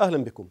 أهلا بكم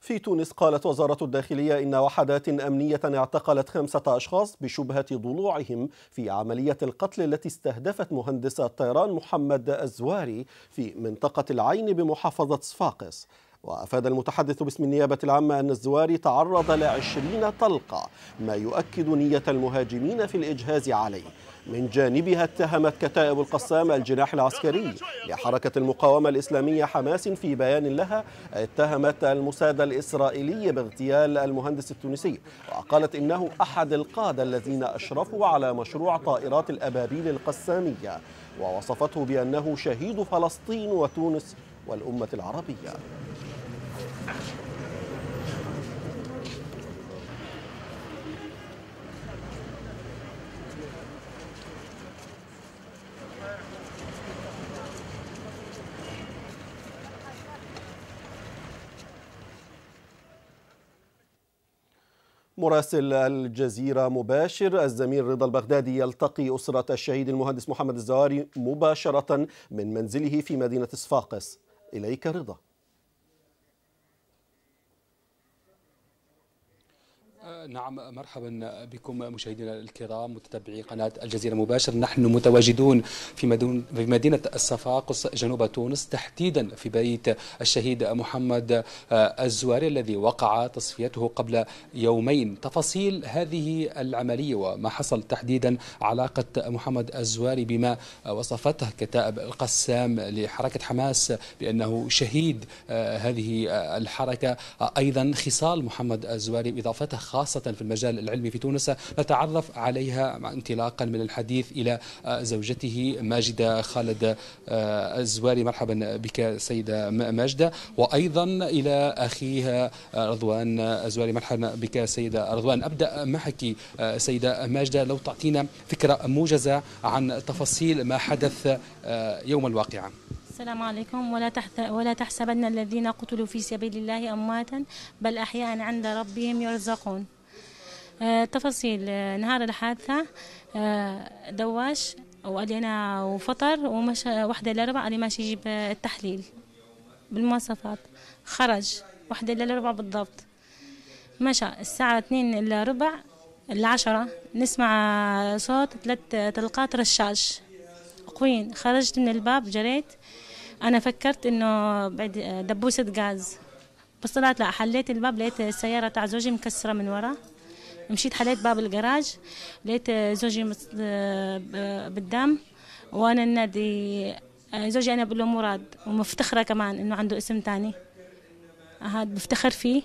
في تونس قالت وزارة الداخلية إن وحدات أمنية اعتقلت خمسة أشخاص بشبهة ضلوعهم في عملية القتل التي استهدفت مهندس الطيران محمد الزواري في منطقة العين بمحافظة صفاقس وأفاد المتحدث باسم النيابة العامة أن الزواري تعرض لعشرين طلقة ما يؤكد نية المهاجمين في الإجهاز عليه من جانبها اتهمت كتائب القسام الجناح العسكري لحركة المقاومة الإسلامية حماس في بيان لها اتهمت المساد الإسرائيلي باغتيال المهندس التونسي وقالت إنه أحد القادة الذين أشرفوا على مشروع طائرات الأبابيل القسامية ووصفته بأنه شهيد فلسطين وتونس والأمة العربية مراسل الجزيرة مباشر الزميل رضا البغدادي يلتقي أسرة الشهيد المهندس محمد الزواري مباشرة من منزله في مدينة صفاقس إليك رضا آه، نعم مرحبا بكم مشاهدينا الكرام متتبعي قناة الجزيرة مباشر نحن متواجدون في مدينة الصفاقس جنوب تونس تحديدا في بيت الشهيد محمد آه، الزواري الذي وقع تصفيته قبل يومين تفاصيل هذه العملية وما حصل تحديدا علاقة محمد الزواري بما وصفته كتائب القسام لحركة حماس بأنه شهيد آه، هذه الحركة أيضا خصال محمد الزواري بإضافته خاصة في المجال العلمي في تونس نتعرف عليها انطلاقا من الحديث إلى آه، زوجته ماجدة خالد آه، الزواري مرحبا بك سيدة ماجدة وأيضا إلى أخيها آه، رضوان الزواري مرحبا بك سيدة رضوان أبدأ معك سيدة ماجدة لو تعطينا فكرة موجزة عن تفاصيل ما حدث يوم الواقعة السلام عليكم ولا ولا تحسبن الذين قتلوا في سبيل الله امواتا بل احياء عند ربهم يرزقون آه تفاصيل آه، نهار الحادثه آه دواش وقالينا وفطر ومشى وحده الاربع اللي ماشي يجيب آه، التحليل بالمواصفات خرج وحده الاربع بالضبط مشى الساعه 2 الا ربع العشرة نسمع صوت ثلاث طلقات رشاش قوين خرجت من الباب جريت أنا فكرت إنه آه، دبوسة غاز بس طلعت لا حليت الباب لقيت السيارة تاع زوجي مكسرة من ورا مشيت حليت باب الجراج لقيت آه، زوجي آه، بالدم وأنا النادي زوجي أنا بقول له مراد ومفتخرة كمان إنه عنده اسم تاني هاد بفتخر فيه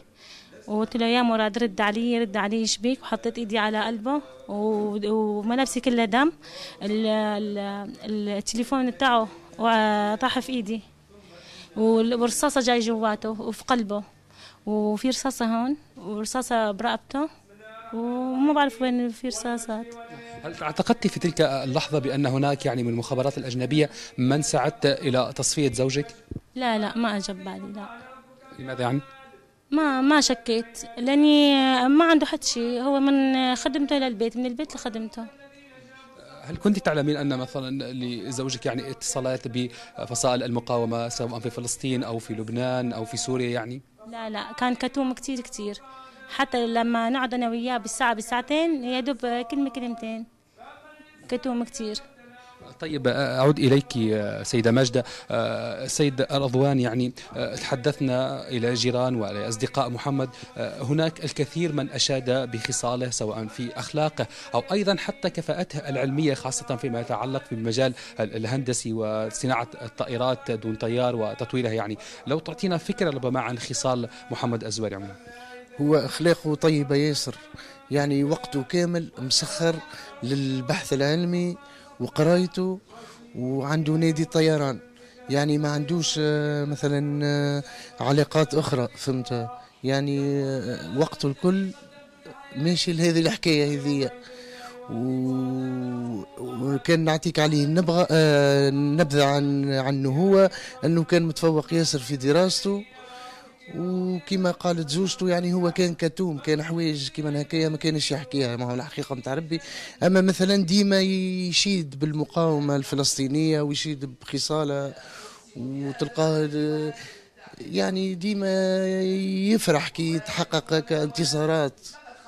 وقلت له يا مراد رد علي رد علي ايش بيك وحطيت ايدي على قلبه وملابسي كلها دم التليفون بتاعه طاح في ايدي والرصاصه جاي جواته وفي قلبه وفي رصاصه هون ورصاصه برقبته وما بعرف وين في رصاصات هل اعتقدت في تلك اللحظة بأن هناك يعني من المخابرات الأجنبية من ساعدت إلى تصفية زوجك؟ لا لا ما أجب بعد لا لماذا يعني؟ ما ما شكيت لاني ما عنده حد شيء هو من خدمته للبيت من البيت لخدمته هل كنت تعلمين ان مثلا لزوجك يعني اتصالات بفصائل المقاومه سواء في فلسطين او في لبنان او في سوريا يعني؟ لا لا كان كتوم كثير كثير حتى لما نقعد انا وياه بالساعه بالساعتين يا دوب كلمه كلمتين كتوم كثير طيب اعود اليك سيده ماجده السيد الاضوان يعني تحدثنا الى جيران والى اصدقاء محمد هناك الكثير من اشاد بخصاله سواء في اخلاقه او ايضا حتى كفاءته العلميه خاصه فيما يتعلق بالمجال الهندسي وصناعه الطائرات دون طيار وتطويرها يعني لو تعطينا فكره ربما عن خصال محمد ازوار عموما هو اخلاقه طيبه ياسر يعني وقته كامل مسخر للبحث العلمي وقرايته وعنده نادي طيران يعني ما عندوش آه، مثلا آه، علاقات اخرى فهمت يعني آه، وقته الكل ماشي لهذه الحكايه هذيا وكان نعطيك عليه نبغى نبذه عن عنه هو انه كان متفوق ياسر في دراسته وكما قالت زوجته يعني هو كان كتوم كان حوايج كيما هكايا ما كانش يحكيها ما هو الحقيقه نتاع ربي اما مثلا ديما يشيد بالمقاومه الفلسطينيه ويشيد بخصاله وتلقاه يعني ديما يفرح كي يتحقق انتصارات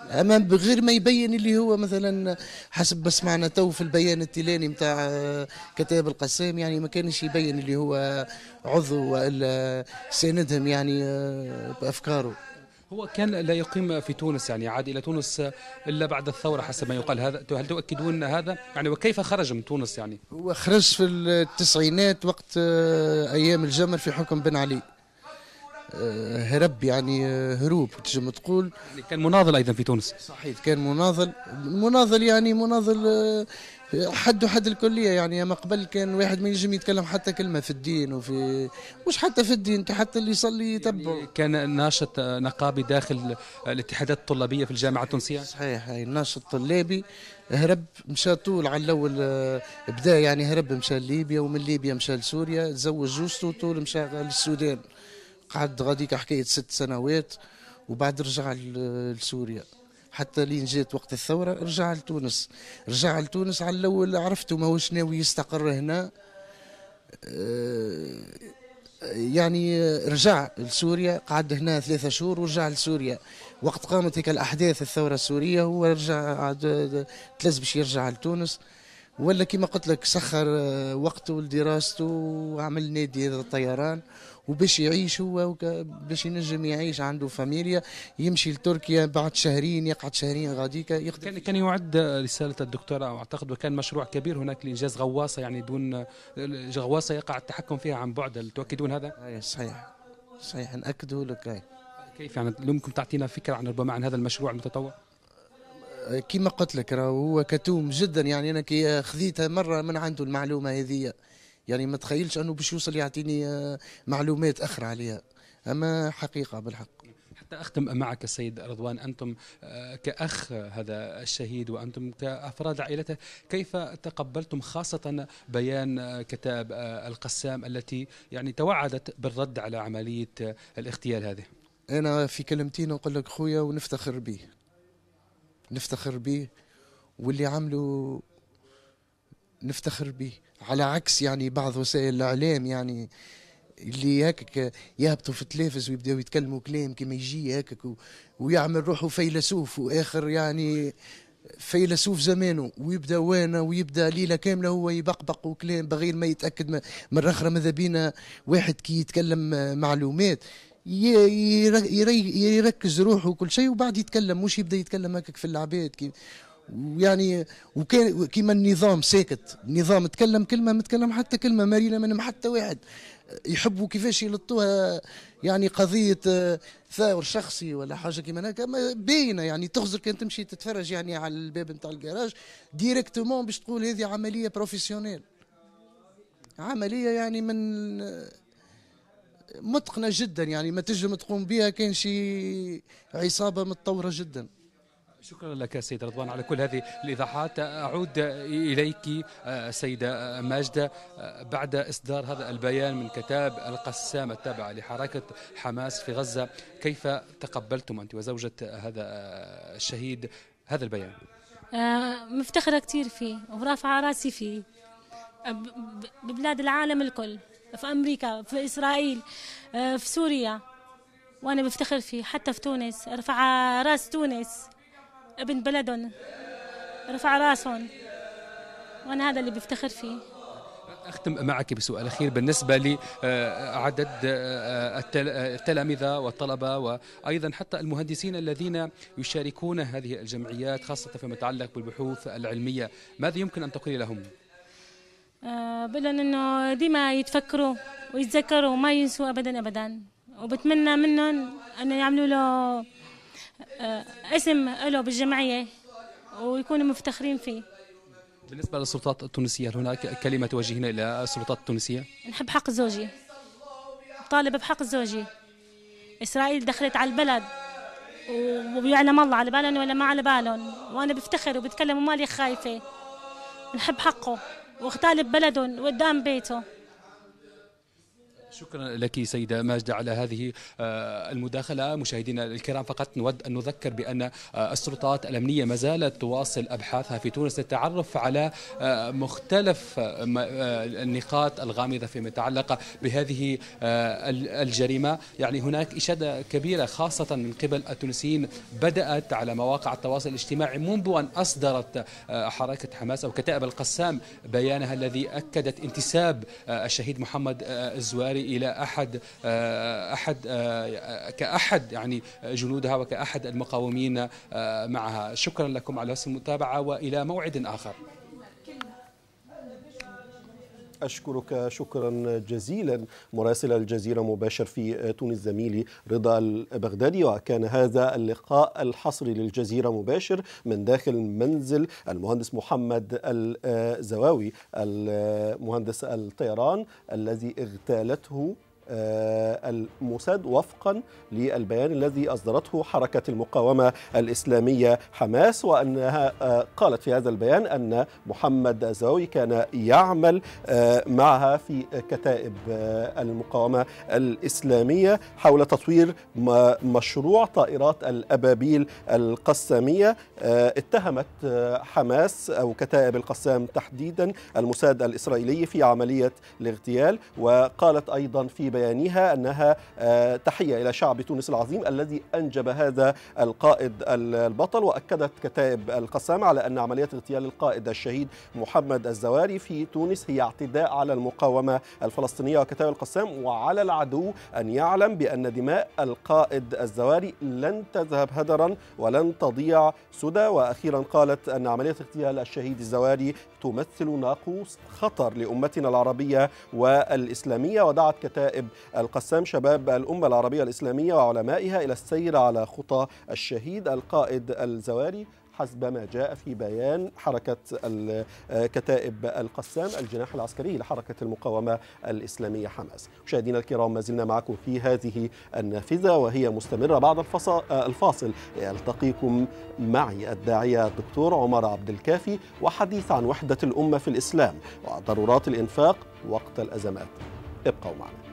اما بغير ما يبين اللي هو مثلا حسب ما سمعنا تو في البيان التلاني نتاع آه، كتاب القسام يعني ما كانش يبين اللي هو عضو والا ساندهم يعني آه، بافكاره هو كان لا يقيم في تونس يعني عاد الى تونس آه، الا بعد الثوره حسب ما يقال هذا هل تؤكدون هذا يعني وكيف خرج من تونس يعني هو خرج في التسعينات وقت ايام الجمل في حكم بن علي هرب آه، يعني آه، هروب تجم تقول كان مناضل ايضا في تونس صحيح كان مناضل مناضل يعني مناضل آه، حد حد الكلية يعني أما قبل كان واحد ما ينجم يتكلم حتى كلمة في الدين وفي مش حتى في الدين حتى اللي يصلي يعني يتبع يعني كان ناشط نقابي داخل الاتحادات الطلابية في الجامعة التونسية صحيح أي ناشط طلابي هرب مشى طول على الأول بدا يعني هرب مشى ليبيا ومن ليبيا مشى لسوريا تزوج جوزته طول مشى للسودان قعد غادي حكايه ست سنوات وبعد رجع لسوريا حتى لين جات وقت الثوره رجع لتونس رجع لتونس على الاول عرفته ماهوش ناوي يستقر هنا آه، يعني رجع لسوريا قعد هنا ثلاثة شهور ورجع لسوريا وقت قامت هيك الأحداث الثورة السورية هو رجع عاد تلز باش يرجع لتونس ولا كما قلت لك سخر آه، وقته لدراسته وعمل نادي الطيران وباش يعيش هو باش ينجم يعيش عنده فاميليا يمشي لتركيا بعد شهرين يقعد شهرين غاديك كان كان يعد رساله الدكتوراه اعتقد وكان مشروع كبير هناك لانجاز غواصه يعني دون غواصه يقع التحكم فيها عن بعد تؤكدون هذا؟ اي آه، صحيح صحيح ناكده لك أي. كيف يعني ممكن تعطينا فكره عن ربما عن هذا المشروع المتطوع؟ آه، كما قلت لك راه هو كتوم جدا يعني انا كي خذيتها مره من عنده المعلومه هذه يعني ما تخيلش انه باش يوصل يعطيني آه، معلومات اخرى عليها اما حقيقه بالحق حتى اختم معك السيد رضوان انتم آه، كاخ هذا الشهيد وانتم كافراد عائلته كيف تقبلتم خاصه بيان آه، كتاب القسام التي يعني توعدت بالرد على عمليه الاغتيال هذه انا في كلمتين نقول لك خويا ونفتخر به نفتخر به واللي عمله نفتخر به على عكس يعني بعض وسائل الاعلام يعني اللي هكاك يهبطوا في التلفز ويبداو يتكلموا كلام كما يجي هكاك ويعمل روحه فيلسوف واخر يعني فيلسوف زمانه ويبدا وانا ويبدا ليله كامله هو يبقبق وكلام بغير ما يتاكد مره اخرى ماذا بينا واحد كي يتكلم معلومات يركز روحه وكل شيء وبعد يتكلم مش يبدا يتكلم هكاك في العباد ويعني وكان كيما النظام ساكت النظام تكلم كلمه ما تكلم حتى كلمه مريله منهم حتى واحد يحبوا كيفاش يلطوها يعني قضيه آه، ثور شخصي ولا حاجه كيما هكا باينه يعني تخزر كان تمشي تتفرج يعني على الباب نتاع الكراج ديريكتومون باش تقول هذه عمليه بروفيسيونيل عمليه يعني من آه، متقنه جدا يعني ما تجم تقوم بها كان شي عصابه متطوره جدا شكرا لك سيد رضوان على كل هذه الايضاحات اعود اليك آه، سيده آه، ماجده آه، بعد اصدار هذا البيان من كتاب القسام التابع لحركه حماس في غزه كيف تقبلتم انت وزوجه هذا الشهيد هذا البيان مفتخره كثير فيه ورافعه راسي فيه ببلاد العالم الكل في امريكا في اسرائيل في سوريا وانا بفتخر فيه حتى في تونس رفع راس تونس ابن بلدهم رفع راسهم وانا هذا اللي بفتخر فيه اختم معك بسؤال اخير بالنسبه لعدد التلامذه والطلبه وايضا حتى المهندسين الذين يشاركون هذه الجمعيات خاصه فيما يتعلق بالبحوث العلميه، ماذا يمكن ان تقولي لهم؟ آه، بقول لهم انه ديما يتفكروا ويتذكروا وما ينسوا ابدا ابدا وبتمنى منهم انه يعملوا له آه، اسم له بالجمعية ويكونوا مفتخرين فيه بالنسبة للسلطات التونسية هل هناك كلمة توجهين إلى السلطات التونسية؟ نحب حق زوجي طالب بحق زوجي إسرائيل دخلت على البلد ويعلم الله على بالهم ولا ما على بالهم وأنا بفتخر وبتكلم ومالي خايفة نحب حقه واختال بلدهم وقدام بيته شكرا لك سيدة ماجدة على هذه آه، المداخلة مشاهدينا الكرام فقط نود أن نذكر بأن آه، السلطات الأمنية ما زالت تواصل أبحاثها في تونس للتعرف على آه، مختلف النقاط الغامضة فيما يتعلق بهذه الجريمة يعني هناك إشادة كبيرة خاصة من قبل التونسيين بدأت على مواقع التواصل الاجتماعي منذ أن أصدرت حركة حماس أو كتائب القسام بيانها الذي أكدت انتساب الشهيد محمد الزواري الى احد آه، احد آه، كاحد يعني جنودها وكاحد المقاومين آه، معها شكرا لكم على حسن المتابعه والى موعد اخر أشكرك شكرا جزيلا مراسل الجزيرة مباشر في تونس زميلي رضا البغدادي وكان هذا اللقاء الحصري للجزيرة مباشر من داخل منزل المهندس محمد الزواوي المهندس الطيران الذي اغتالته آه، الموساد وفقا للبيان الذي أصدرته حركة المقاومة الإسلامية حماس وأنها آه، قالت في هذا البيان أن محمد الزاوي كان يعمل آه، معها في كتائب المقاومة الإسلامية حول تطوير مشروع طائرات الأبابيل القسامية اتهمت حماس أو كتائب القسام تحديدا الموساد الإسرائيلي في عملية الاغتيال وقالت أيضا في بيان بيانها أنها آه، تحية إلى شعب تونس العظيم الذي أنجب هذا القائد البطل وأكدت كتائب القسام على أن عملية اغتيال القائد الشهيد محمد الزواري في تونس هي اعتداء على المقاومة الفلسطينية وكتائب القسام وعلى العدو أن يعلم بأن دماء القائد الزواري لن تذهب هدرا ولن تضيع سدى وأخيرا قالت أن عملية اغتيال الشهيد الزواري تمثل ناقوس خطر لأمتنا العربية والإسلامية ودعت كتائب القسام شباب الأمة العربية الإسلامية وعلمائها إلى السير على خطى الشهيد القائد الزواري حسب ما جاء في بيان حركة كتائب القسام الجناح العسكري لحركة المقاومة الإسلامية حماس مشاهدينا الكرام ما زلنا معكم في هذه النافذة وهي مستمرة بعد الفاصل يلتقيكم معي الداعية الدكتور عمر عبد الكافي وحديث عن وحدة الأمة في الإسلام وضرورات الإنفاق وقت الأزمات ابقوا معنا